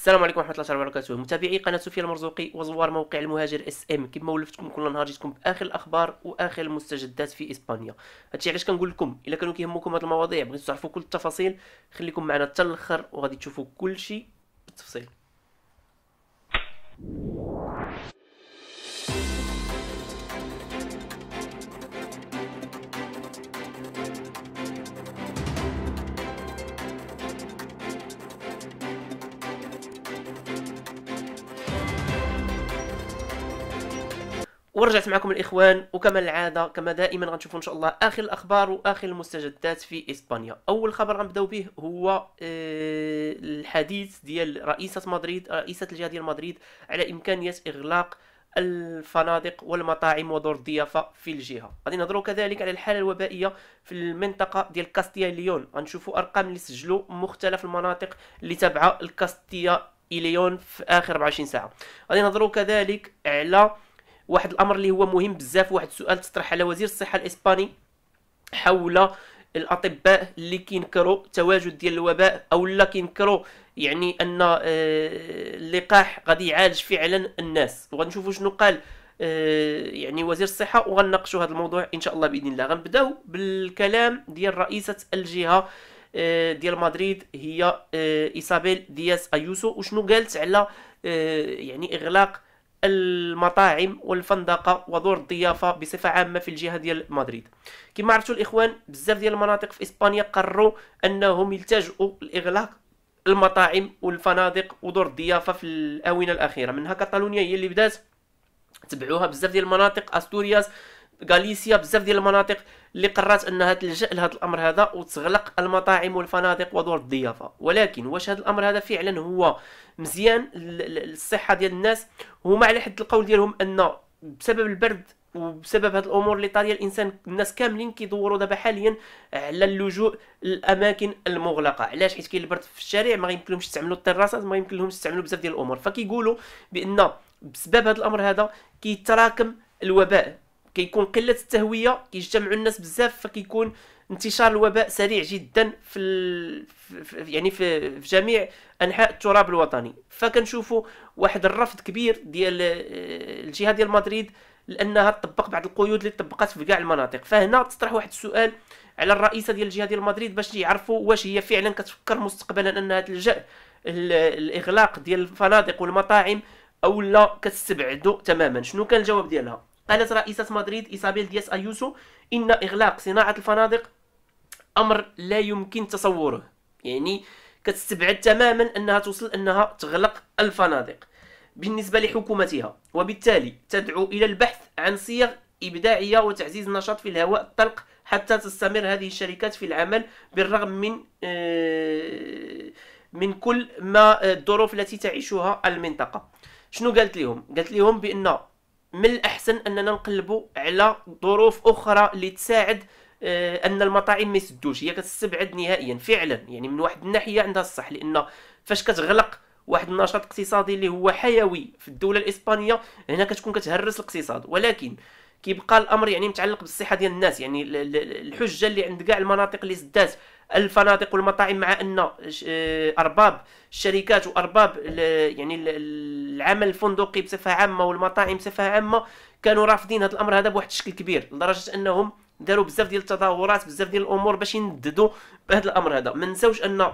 السلام عليكم ورحمه الله وبركاته متابعي قناه سفيان المرزوقي وزوار موقع المهاجر اس ام كما ولفتكم كل نهار جيتكم باخر الاخبار واخر المستجدات في اسبانيا هادشي علاش كنقول لكم الا كانوا كيهمكم هاد المواضيع بغيتو تعرفوا كل التفاصيل خليكم معنا حتى الاخر وغادي تشوفوا كل شيء بالتفصيل ورجعت معكم الاخوان وكما العاده كما دائما غنشوفوا ان شاء الله اخر الاخبار واخر المستجدات في اسبانيا اول خبر غنبداو به هو آه، الحديث ديال رئيسه مدريد رئيسه الجهه ديال مدريد على امكانيه اغلاق الفنادق والمطاعم ودور الضيافه في الجهه غادي نهضروا كذلك على الحاله الوبائيه في المنطقه ديال كاستيا ليون غنشوفوا ارقام اللي سجلوا مختلف المناطق اللي تابعه لكاستيا ليون في اخر 24 ساعه غادي نهضروا كذلك على واحد الامر اللي هو مهم بزاف واحد السؤال تطرح على وزير الصحه الاسباني حول الاطباء اللي كينكروا تواجد ديال الوباء او لا كينكروا يعني ان آه، اللقاح غادي يعالج فعلا الناس وغنشوفوا شنو قال آه، يعني وزير الصحه وغنناقشوا هذا الموضوع ان شاء الله باذن الله غنبداو بالكلام ديال رئيسه الجهه آه، ديال مدريد هي ايسابيل دياس ايوسو وشنو قالت على يعني اغلاق المطاعم والفندقه ودور الضيافه بصفه عامه في الجهه ديال مدريد كما عرفتوا الاخوان بزاف ديال المناطق في اسبانيا قرروا انهم يلتجؤوا لاغلاق المطاعم والفنادق ودور الضيافه في الاونه الاخيره منها كاتالونيا هي اللي بدات تبعوها بزاف ديال المناطق استورياس غاليسيا بزاف ديال المناطق اللي قررت انها تلجا لهذا الامر هذا وتغلق المطاعم والفنادق ودور الضيافه ولكن واش هذا الامر هذا فعلا هو مزيان للصحه ديال الناس هما على حد القول ديالهم ان بسبب البرد وبسبب هاد الامور اللي طاريه الانسان الناس كاملين كيدوروا دابا حاليا على اللجوء للاماكن المغلقه علاش حيت كاين البرد في الشارع ما يمكنهمش يستعملوا التراسات ما يمكنهمش يستعملوا بزاف ديال الامور فكيقولوا بان بسبب هذا الامر هذا كيتراكم الوباء كيكون قله التهويه كيجتمعوا الناس بزاف فكيكون انتشار الوباء سريع جدا في, ال... في يعني في... في جميع انحاء التراب الوطني فكنشوفوا واحد الرفض كبير ديال آه، الجهه ديال مدريد لانها تطبق بعض القيود اللي طبقات في كاع المناطق فهنا تطرح واحد السؤال على الرئيسه ديال الجهه ديال مدريد باش يعرفوا واش هي فعلا كتفكر مستقبلا انها تلجا الاغلاق ديال الفنادق والمطاعم او لا كتستبعدو تماما شنو كان الجواب ديالها قالت رئيسة مدريد إيسابيل دياس أيوسو إن إغلاق صناعة الفنادق أمر لا يمكن تصوره يعني كتستبعد تماما أنها توصل أنها تغلق الفنادق بالنسبة لحكومتها وبالتالي تدعو إلى البحث عن صيغ إبداعية وتعزيز النشاط في الهواء الطلق حتى تستمر هذه الشركات في العمل بالرغم من آه، من كل ما آه، الظروف التي تعيشها المنطقة شنو قالت لهم؟ قالت لهم بأن من الاحسن اننا نقلبوا على ظروف اخرى اللي تساعد آه، ان المطاعم ما يسدوش هي كتستبعد نهائيا فعلا يعني من واحد الناحيه عندها الصح لان فاش كتغلق واحد النشاط اقتصادي اللي هو حيوي في الدوله الاسبانيه هنا كتكون كتهرس الاقتصاد ولكن كيبقى الامر يعني متعلق بالصحه ديال الناس يعني الحجه اللي عند كاع المناطق اللي سدات الفنادق والمطاعم مع ان آه، ارباب الشركات وارباب يعني العمل الفندقي بصفه عامه والمطاعم بصفه عامه كانوا رافضين هذا الامر هذا بواحد الشكل كبير لدرجه انهم داروا بزاف ديال التظاهرات بزاف ديال الامور باش ينددوا بهذا الامر هذا ما نساوش ان آه،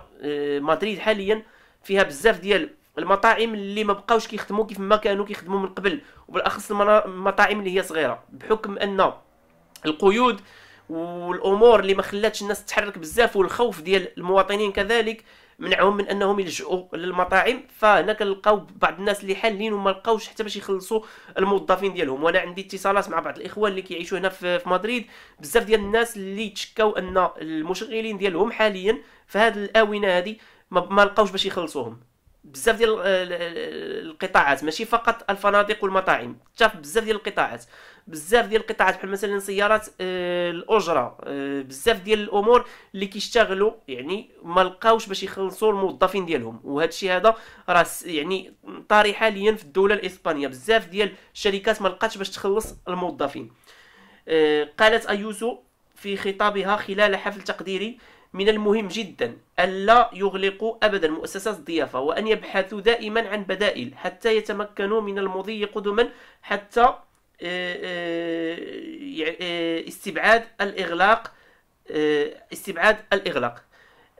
مدريد حاليا فيها بزاف ديال المطاعم اللي ما بقاوش كيخدموا كيف ما كانوا كيخدموا من قبل وبالاخص المطاعم اللي هي صغيره بحكم ان القيود والامور اللي ما خلاتش الناس تتحرك بزاف والخوف ديال المواطنين كذلك منعهم من انهم يلجؤوا للمطاعم فهنا كنلقاو بعض الناس اللي حالين وما لقاوش حتى باش يخلصوا الموظفين ديالهم وانا عندي اتصالات مع بعض الاخوان اللي كيعيشوا هنا في مدريد بزاف ديال الناس اللي تشكاو ان المشغلين ديالهم حاليا في هذه الاونه هذه ما لقاوش باش يخلصوهم بزاف ديال القطاعات ماشي فقط الفنادق والمطاعم حتى بزاف ديال القطاعات بزاف ديال القطاعات بحال مثلا سيارات آه، الاجره آه، بزاف ديال الامور اللي كيشتغلوا يعني ما لقاوش باش يخلصوا الموظفين ديالهم وهذا الشيء هذا راه يعني طاري حاليا في الدوله الاسبانيه بزاف ديال الشركات ما لقاتش باش تخلص الموظفين آه، قالت ايوسو في خطابها خلال حفل تقديري من المهم جدا ألا يغلقوا أبدا مؤسسات الضيافة وأن يبحثوا دائما عن بدائل حتى يتمكنوا من المضي قدما حتى آه، آه، يعني، آه، استبعاد الإغلاق استبعاد الإغلاق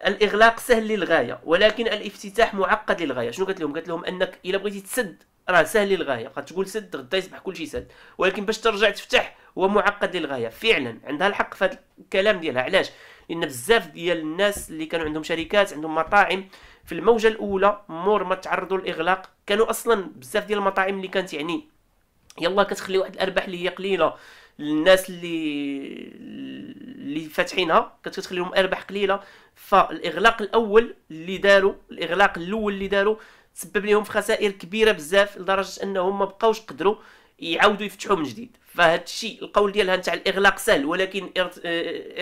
الإغلاق سهل للغاية ولكن الافتتاح معقد للغاية شنو قالت لهم قالت لهم أنك إلا بغيتي تسد راه سهل للغايه غتقول سد غدا يصبح كلشي سد ولكن باش ترجع تفتح هو معقد للغايه فعلا عندها الحق في هذا الكلام ديالها علاش لان بزاف ديال الناس اللي كانوا عندهم شركات عندهم مطاعم في الموجه الاولى مور ما تعرضوا للاغلاق كانوا اصلا بزاف ديال المطاعم اللي كانت يعني يلا كتخلي واحد الارباح اللي هي قليله للناس اللي اللي فاتحينها كتخلي لهم ارباح قليله فالاغلاق الاول اللي داروا الاغلاق الاول اللي داروا تسبب لهم في خسائر كبيره بزاف لدرجه انهم ما بقاوش قدروا يعاودوا يفتحوا من جديد فهاد الشيء القول ديالها نتاع الاغلاق سهل ولكن آه،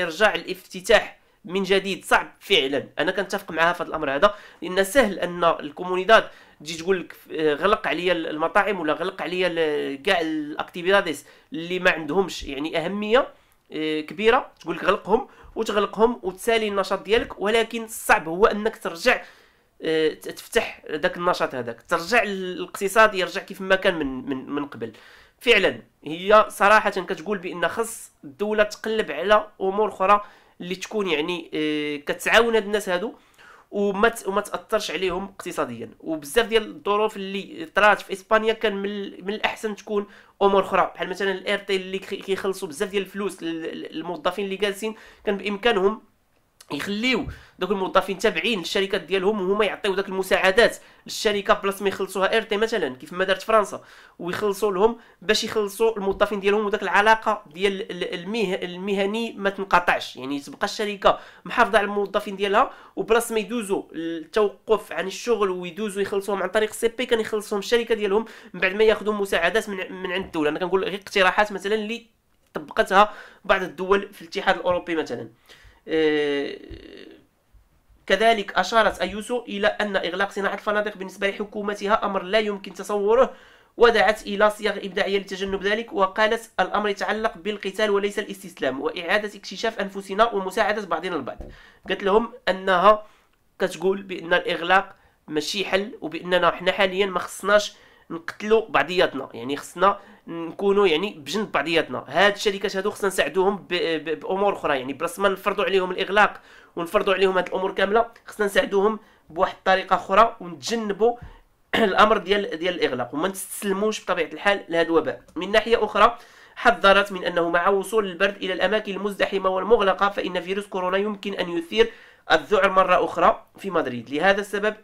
ارجاع الافتتاح من جديد صعب فعلا انا كنتفق معها في هذا الامر هذا لان سهل ان الكومونيداد تجي تقول لك آه، غلق عليا المطاعم ولا غلق عليا كاع الاكتيفيتيز اللي ما عندهمش يعني اهميه آه، كبيره تقول لك غلقهم وتغلقهم وتسالي النشاط ديالك ولكن الصعب هو انك ترجع آه، تفتح داك النشاط هذاك ترجع الاقتصاد يرجع كيف ما كان من من من قبل فعلا هي صراحه كتقول بان خص الدوله تقلب على امور اخرى اللي تكون يعني كتعاون هاد الناس هادو وما وما تاثرش عليهم اقتصاديا وبزاف ديال الظروف اللي طرات في اسبانيا كان من, من الاحسن تكون امور اخرى بحال مثلا تي اللي كيخلصوا بزاف ديال الفلوس للموظفين اللي جالسين كان بامكانهم يخليو دوك الموظفين تابعين للشركات ديالهم وهما يعطيو داك المساعدات للشركه بلاص ما يخلصوها ار تي مثلا كيف ما دارت فرنسا ويخلصوا لهم باش يخلصوا الموظفين ديالهم وداك العلاقه ديال المه... المهني ما تنقطعش يعني تبقى الشركه محافظه على الموظفين ديالها وبلاص ما يدوزوا التوقف عن الشغل ويدوزوا يخلصوهم عن طريق سي بي كان يخلصوهم الشركه ديالهم من بعد ما ياخذوا مساعدات من, من عند الدوله انا كنقول غير اقتراحات مثلا اللي طبقتها بعض الدول في الاتحاد الاوروبي مثلا آه، كذلك أشارت أيوسو إلى أن إغلاق صناعة الفنادق بالنسبة لحكومتها أمر لا يمكن تصوره ودعت إلى صيغ إبداعية لتجنب ذلك وقالت الأمر يتعلق بالقتال وليس الاستسلام وإعادة اكتشاف أنفسنا ومساعدة بعضنا البعض قلت لهم أنها كتقول بأن الإغلاق ماشي حل وبأننا حنا حاليا ما خصناش نقتلوا بعضياتنا يعني خصنا نكونوا يعني بجنب بعضياتنا هاد الشركات هادو خصنا نساعدوهم بامور اخرى يعني بلاص ما نفرضوا عليهم الاغلاق ونفرضوا عليهم هاد الامور كامله خصنا نساعدوهم بواحد الطريقه اخرى ونتجنبوا الامر ديال ديال الاغلاق وما نستسلموش بطبيعه الحال لهذا الوباء من ناحيه اخرى حذرت من انه مع وصول البرد الى الاماكن المزدحمه والمغلقه فان فيروس كورونا يمكن ان يثير الذعر مره اخرى في مدريد لهذا السبب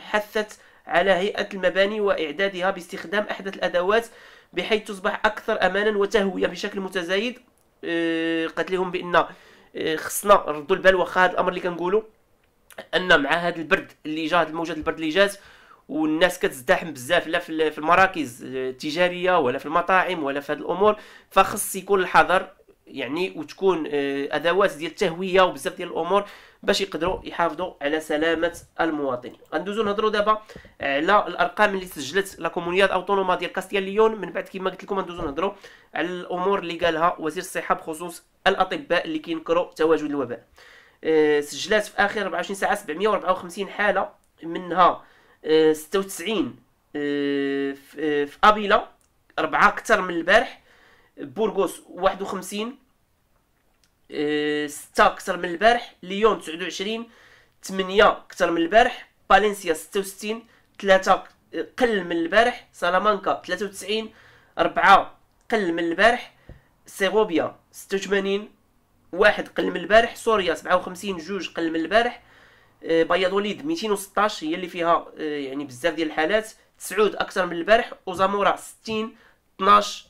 حثت على هيئة المباني وإعدادها باستخدام أحدث الأدوات بحيث تصبح أكثر أمانا وتهوية بشكل متزايد آه، قلت لهم بأن آه، خصنا نردوا البال واخا هذا الأمر اللي كنقولوا أن مع هذا البرد اللي جا هذه الموجة البرد اللي جات والناس كتزدحم بزاف لا في المراكز آه، التجاريه ولا في المطاعم ولا في هذه الامور فخص يكون الحذر يعني وتكون ادوات ديال التهويه وبزاف ديال الامور باش يقدروا يحافظوا على سلامه المواطن غندوزو نهضروا دابا على الارقام اللي سجلت لا كومونيات اوتونوما ديال كاستيا ليون من بعد كما قلت لكم غندوزو نهضروا على الامور اللي قالها وزير الصحه بخصوص الاطباء اللي كينكروا تواجد الوباء أه سجلات في اخر 24 ساعه 754 حاله منها أه 96 آه،, أه في ابيلا اربعه اكثر من البارح بورغوس 51 6 اكثر من البارح ليون 29 8 اكثر من البارح و 66 3 قل من البارح و 93 4 قل من البارح سيغوبيا 86 واحد قل من البارح سوريا 57 جوج قل من البارح آه، و 216 هي اللي فيها آه، يعني بزاف ديال الحالات تسعود اكثر من البارح وزامورا 60 12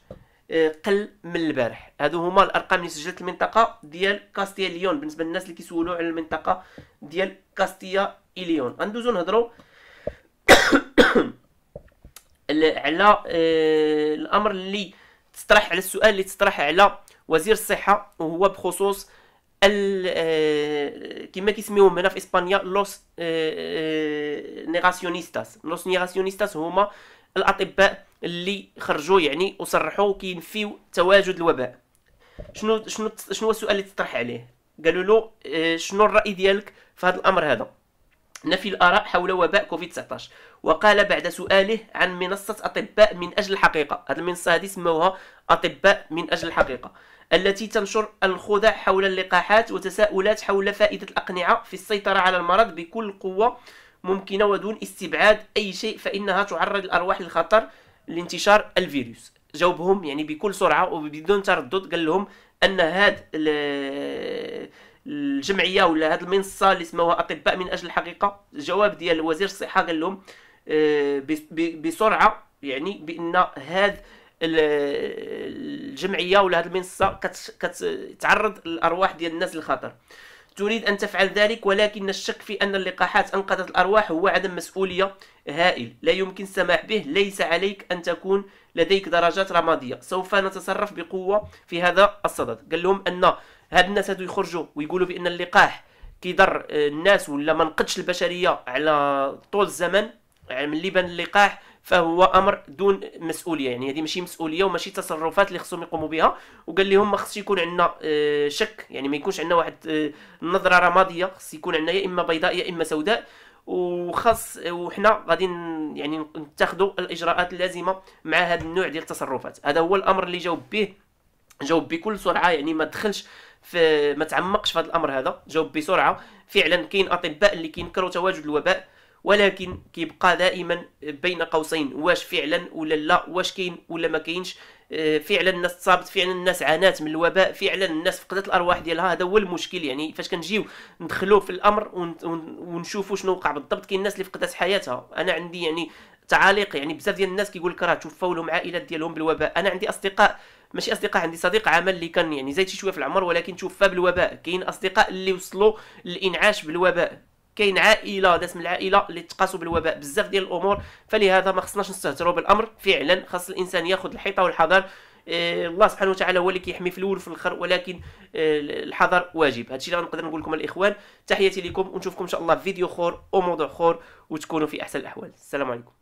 قل من البارح هادو هما الارقام اللي سجلت المنطقه ديال كاستيا ليون بالنسبه للناس اللي كيسولوا على المنطقه ديال كاستيا ليون غندوزو نهضروا على آه، الامر اللي تطرح على السؤال اللي تطرح على وزير الصحه وهو بخصوص آه، كما كيسميوهم هنا في اسبانيا لوس آه، نيغاسيونيستاس لوس نيغاسيونيستاس هما الاطباء اللي خرجوا يعني وصرحوا كينفيو تواجد الوباء شنو شنو شنو السؤال اللي تطرح عليه قالوا له آه، شنو الراي ديالك في هذا الامر هذا نفي الآراء حول وباء كوفيد-19 وقال بعد سؤاله عن منصة أطباء من أجل الحقيقة هذه المنصة هذه سموها أطباء من أجل الحقيقة التي تنشر الخدع حول اللقاحات وتساؤلات حول فائدة الأقنعة في السيطرة على المرض بكل قوة ممكنة ودون استبعاد أي شيء فإنها تعرض الأرواح للخطر لانتشار الفيروس جاوبهم يعني بكل سرعة وبدون تردد قال لهم أن هذا الجمعية ولا هذا المنصة اللي اسمها أطباء من أجل الحقيقة الجواب ديال وزير الصحة قال لهم آه، بسرعة يعني بأن هذا الجمعيه ولا هذه المنصه كتعرض الارواح ديال الناس للخطر تريد أن تفعل ذلك ولكن الشك في أن اللقاحات أنقذت الأرواح هو عدم مسؤولية هائل لا يمكن السماح به ليس عليك أن تكون لديك درجات رمادية سوف نتصرف بقوة في هذا الصدد قال لهم أن هاد الناس هادو يخرجوا ويقولوا بأن اللقاح كيضر آه، الناس ولا ما نقدش البشرية على طول الزمن ملي بان اللقاح فهو امر دون مسؤوليه يعني هذه ماشي مسؤوليه وماشي تصرفات اللي خصهم يقوموا بها وقال لهم ما خصش يكون عندنا آه، شك يعني ما يكونش عندنا واحد آه، نظره رماديه خص يكون عندنا يا اما بيضاء يا اما سوداء وخاص وحنا غادي يعني نتخذوا الاجراءات اللازمه مع هذا النوع ديال التصرفات هذا هو الامر اللي جاوب به جاوب بكل سرعه يعني ما دخلش في ما تعمقش في هذا الامر هذا جاوب بسرعه فعلا كاين اطباء اللي كينكروا تواجد الوباء ولكن كيبقى دائما بين قوسين واش فعلا ولا لا واش كاين ولا ما كاينش آه، فعلا الناس تصابت فعلا الناس عانات من الوباء فعلا الناس فقدت الارواح ديالها هذا هو المشكل يعني فاش كنجيو ندخلو في الامر ونشوفوا شنو وقع بالضبط كاين الناس اللي فقدت حياتها انا عندي يعني تعاليق يعني بزاف ديال الناس كيقول لك راه توفاو لهم عائلات ديالهم بالوباء انا عندي اصدقاء ماشي اصدقاء عندي صديق عمل اللي كان يعني زايد شي شويه في العمر ولكن توفى بالوباء كاين اصدقاء اللي وصلوا للانعاش بالوباء كاين عائله داس من العائله اللي تقاسوا بالوباء بزاف ديال الامور فلهذا ما خصناش نستهتروا بالامر فعلا خاص الانسان ياخذ الحيطه والحذر إيه الله سبحانه وتعالى هو اللي كيحمي في الاول وفي الاخر ولكن إيه الحذر واجب هادشي اللي غنقدر نقول لكم الاخوان تحياتي لكم ونشوفكم ان شاء الله في فيديو اخر وموضوع اخر وتكونوا في احسن الاحوال السلام عليكم